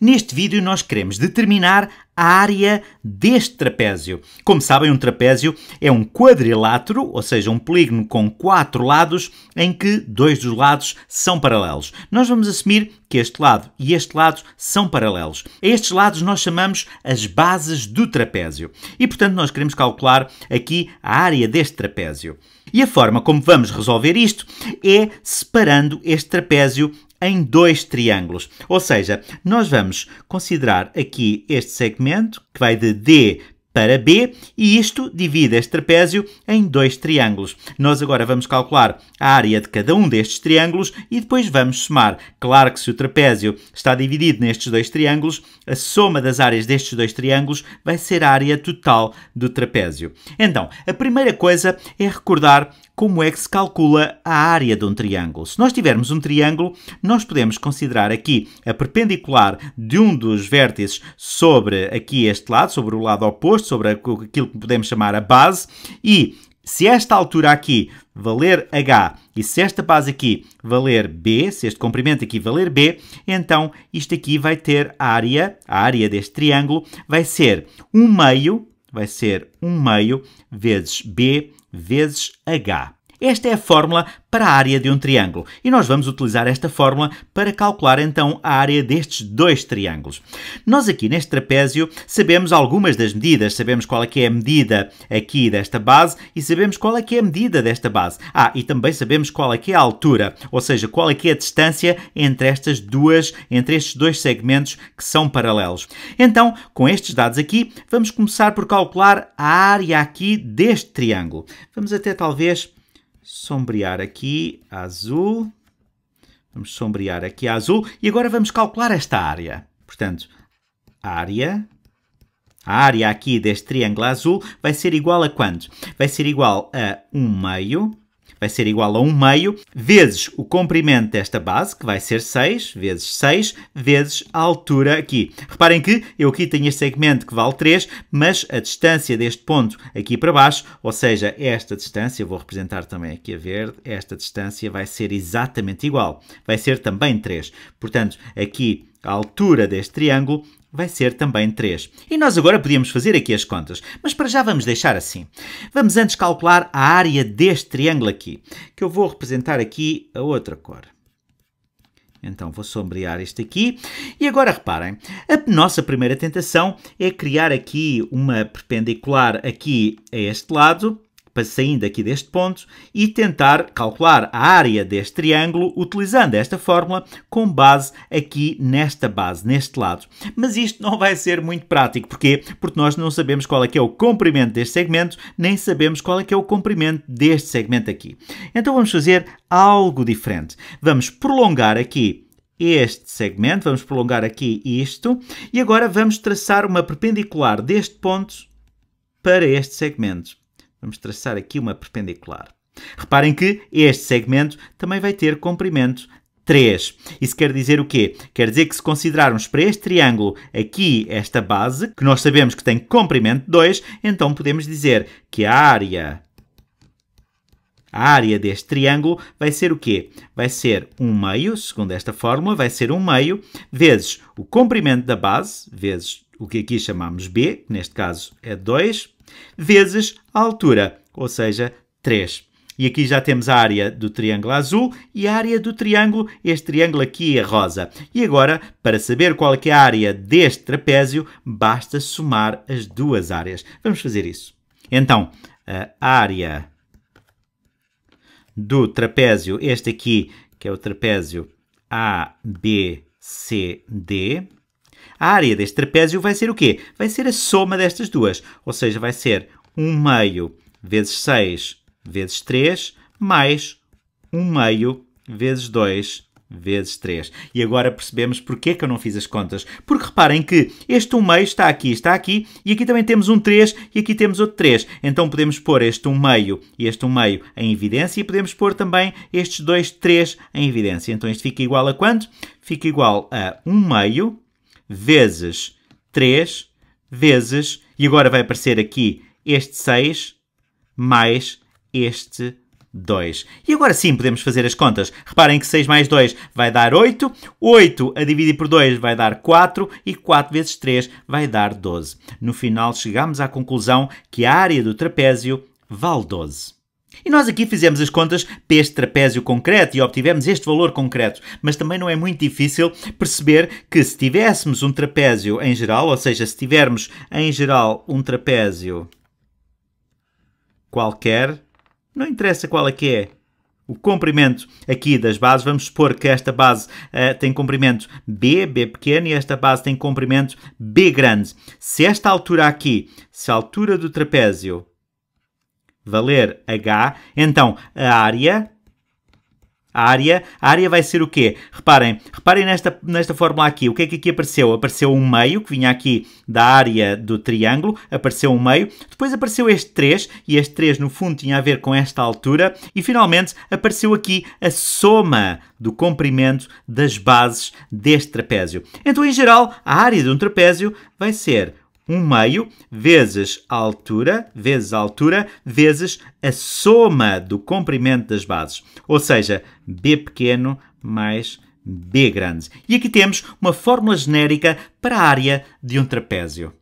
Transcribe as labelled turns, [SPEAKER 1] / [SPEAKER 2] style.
[SPEAKER 1] Neste vídeo nós queremos determinar a área deste trapézio. Como sabem, um trapézio é um quadrilátero, ou seja, um polígono com quatro lados em que dois dos lados são paralelos. Nós vamos assumir que este lado e este lado são paralelos. A estes lados nós chamamos as bases do trapézio. E, portanto, nós queremos calcular aqui a área deste trapézio. E a forma como vamos resolver isto é separando este trapézio em dois triângulos. Ou seja, nós vamos considerar aqui este segmento, que vai de D para B e isto divide este trapézio em dois triângulos. Nós agora vamos calcular a área de cada um destes triângulos e depois vamos somar. Claro que se o trapézio está dividido nestes dois triângulos, a soma das áreas destes dois triângulos vai ser a área total do trapézio. Então, a primeira coisa é recordar como é que se calcula a área de um triângulo. Se nós tivermos um triângulo, nós podemos considerar aqui a perpendicular de um dos vértices sobre aqui este lado, sobre o lado oposto, sobre aquilo que podemos chamar a base, e se esta altura aqui valer H e se esta base aqui valer B, se este comprimento aqui valer B, então isto aqui vai ter a área, a área deste triângulo vai ser 1 meio, vai ser 1 meio vezes B vezes H. Esta é a fórmula para a área de um triângulo e nós vamos utilizar esta fórmula para calcular então a área destes dois triângulos. Nós aqui neste trapézio sabemos algumas das medidas, sabemos qual é que é a medida aqui desta base e sabemos qual é que é a medida desta base. Ah, e também sabemos qual é que é a altura, ou seja, qual é que é a distância entre estas duas, entre estes dois segmentos que são paralelos. Então, com estes dados aqui, vamos começar por calcular a área aqui deste triângulo. Vamos até talvez sombrear aqui azul. Vamos sombrear aqui azul. E agora vamos calcular esta área. Portanto, área a área aqui deste triângulo azul vai ser igual a quanto? Vai ser igual a 1 meio vai ser igual a 1 meio vezes o comprimento desta base, que vai ser 6, vezes 6, vezes a altura aqui. Reparem que eu aqui tenho este segmento que vale 3, mas a distância deste ponto aqui para baixo, ou seja, esta distância, vou representar também aqui a verde, esta distância vai ser exatamente igual. Vai ser também 3. Portanto, aqui a altura deste triângulo vai ser também 3. E nós agora podíamos fazer aqui as contas, mas para já vamos deixar assim. Vamos antes calcular a área deste triângulo aqui, que eu vou representar aqui a outra cor. Então vou sombrear isto aqui. E agora reparem, a nossa primeira tentação é criar aqui uma perpendicular aqui a este lado saindo aqui deste ponto e tentar calcular a área deste triângulo utilizando esta fórmula com base aqui nesta base, neste lado. Mas isto não vai ser muito prático, porquê? Porque nós não sabemos qual é que é o comprimento deste segmento, nem sabemos qual é que é o comprimento deste segmento aqui. Então vamos fazer algo diferente. Vamos prolongar aqui este segmento, vamos prolongar aqui isto, e agora vamos traçar uma perpendicular deste ponto para este segmento. Vamos traçar aqui uma perpendicular. Reparem que este segmento também vai ter comprimento 3. Isso quer dizer o quê? Quer dizer que se considerarmos para este triângulo aqui esta base, que nós sabemos que tem comprimento 2, então podemos dizer que a área a área deste triângulo vai ser o quê? Vai ser 1 um meio, segundo esta fórmula, vai ser 1 um meio vezes o comprimento da base, vezes o que aqui chamamos B, que neste caso é 2, vezes a altura, ou seja, 3. E aqui já temos a área do triângulo azul e a área do triângulo, este triângulo aqui é rosa. E agora, para saber qual é a área deste trapézio, basta somar as duas áreas. Vamos fazer isso. Então, a área do trapézio, este aqui, que é o trapézio ABCD, a área deste trapézio vai ser o quê? Vai ser a soma destas duas, ou seja, vai ser 1 meio vezes 6 vezes 3 mais 1 meio vezes 2 vezes 3. E agora percebemos porque é que eu não fiz as contas. Porque reparem que este 1 meio está aqui, está aqui, e aqui também temos um 3 e aqui temos outro 3. Então podemos pôr este 1 meio e este 1 meio em evidência e podemos pôr também estes dois 3 em evidência. Então isto fica igual a quanto? Fica igual a 1 meio vezes 3 vezes, e agora vai aparecer aqui este 6 mais este 2. E agora sim podemos fazer as contas. Reparem que 6 mais 2 vai dar 8, 8 a dividir por 2 vai dar 4 e 4 vezes 3 vai dar 12. No final chegamos à conclusão que a área do trapézio vale 12. E nós aqui fizemos as contas para este trapézio concreto e obtivemos este valor concreto, mas também não é muito difícil perceber que se tivéssemos um trapézio em geral, ou seja, se tivermos em geral um trapézio qualquer, não interessa qual é que é, o comprimento aqui das bases, vamos supor que esta base uh, tem comprimento B, B pequeno, e esta base tem comprimento B grande. Se esta altura aqui, se a altura do trapézio valer H, então a área a área, a área vai ser o quê? Reparem, reparem nesta, nesta fórmula aqui. O que é que aqui apareceu? Apareceu um meio, que vinha aqui da área do triângulo, apareceu um meio. Depois apareceu este 3, e este 3 no fundo tinha a ver com esta altura. E finalmente apareceu aqui a soma do comprimento das bases deste trapézio. Então, em geral, a área de um trapézio vai ser um meio vezes a altura, vezes a altura, vezes a soma do comprimento das bases. Ou seja, b pequeno mais b grande. E aqui temos uma fórmula genérica para a área de um trapézio.